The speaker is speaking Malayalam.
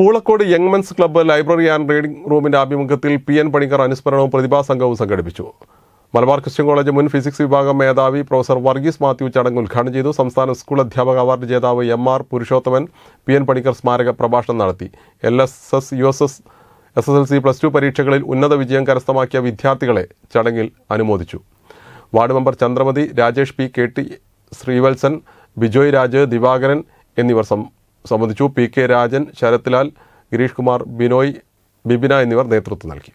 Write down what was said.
Poolakode young men's club library and reading റൂമിന്റെ ആഭിമുഖ്യത്തിൽ പി എൻ പണിക്കർ അനുസ്മരണവും പ്രതിഭാ സംഘവും സംഘടിപ്പിച്ചു മലബാർ ക്രിസ്ത്യൻ കോളേജ് മുൻ ഫിസിക്സ് വിഭാഗം മേധാവി പ്രൊഫസർ വർഗീസ് മാത്യു ചടങ്ങ് ഉദ്ഘാടനം ചെയ്തു സംസ്ഥാന സ്കൂൾ അധ്യാപക അവാർഡ് ജേതാവ് M R Purushothaman P N Panicker സ്മാരക പ്രഭാഷണം നടത്തി L S S U S S S S L C plus two പരീക്ഷകളിൽ ഉന്നത വിജയം കരസ്ഥമാക്കിയ വിദ്യാർത്ഥികളെ ചടങ്ങിൽ അനുമോദിച്ചു ward member Chandramathi Rajesh P K T Sreevalsan Bijoy Raj Divakaran എന്നിവർ സംബന്ധിച്ചു പി കെ രാജൻ ശരത്ലാൽ ഗിരീഷ് കുമാർ ബിനോയ് ബിബിന എന്നിവർ നേതൃത്വം നൽകി